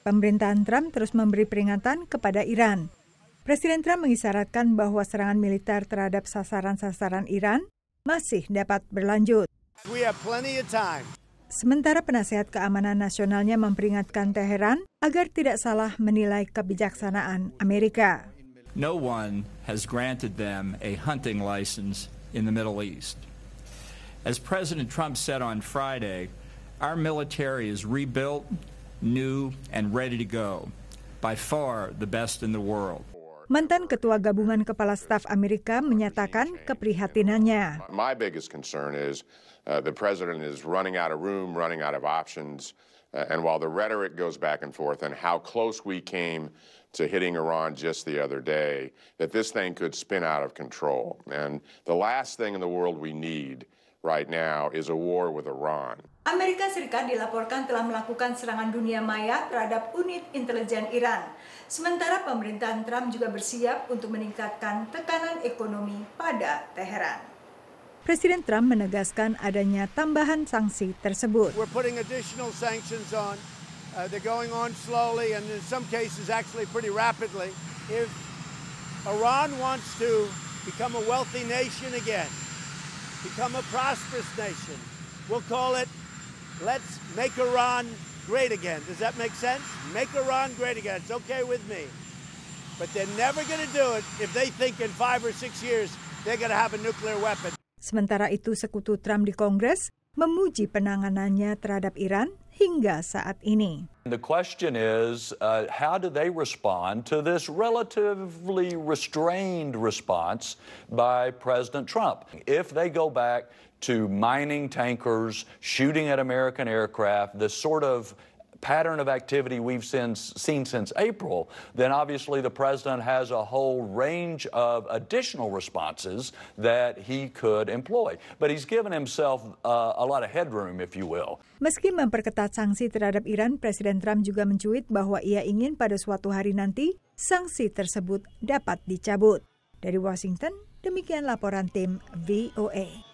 Pemerintahan Trump terus memberi peringatan kepada Iran. Presiden Trump mengisyaratkan bahwa serangan militer terhadap sasaran-sasaran Iran masih dapat berlanjut. Sementara penasehat keamanan nasionalnya memperingatkan Teheran agar tidak salah menilai kebijaksanaan Amerika. No one has granted them a hunting license in the Middle East. As President Trump said on Friday, our military is rebuilt new, and ready to go. By far the best in the world. Mantan Ketua Gabungan Kepala Staf Amerika menyatakan keprihatinannya. My biggest concern is uh, the president is running out of room, running out of options. Uh, and while the rhetoric goes back and forth and how close we came to hitting Iran just the other day, that this thing could spin out of control. And the last thing in the world we need right now is a war with Iran. Amerika Serikat dilaporkan telah melakukan serangan dunia maya terhadap unit intelijen Iran. Sementara pemerintahan Trump juga bersiap untuk meningkatkan tekanan ekonomi pada Teheran. Presiden Trump menegaskan adanya tambahan sanksi tersebut. We're putting additional sanctions on. Uh, they're going on slowly and in some cases actually pretty rapidly. If Iran wants to become a wealthy nation again, become a prosperous nation. We'll call it Let's Make Iran Great Again. Does that make sense? Make Iran Great Again. It's okay with me. But they're never going to do it if they think in five or six years they're going to have a nuclear weapon. Sementara itu, sekutu Trump di Kongres memuji penanganannya terhadap Iran hingga saat ini. The question is, uh, how do they respond to this relatively restrained response by President Trump? If they go back to mining tankers, shooting at American aircraft, this sort of pattern of activity we've seen since April, then obviously the president has a whole range of additional responses that he could employ. But he's given himself uh, a lot of headroom, if you will. Meski memperketat sanksi terhadap Iran, Presiden Trump juga mencuit bahwa ia ingin pada suatu hari nanti sanksi tersebut dapat dicabut. Dari Washington, demikian laporan tim VOA.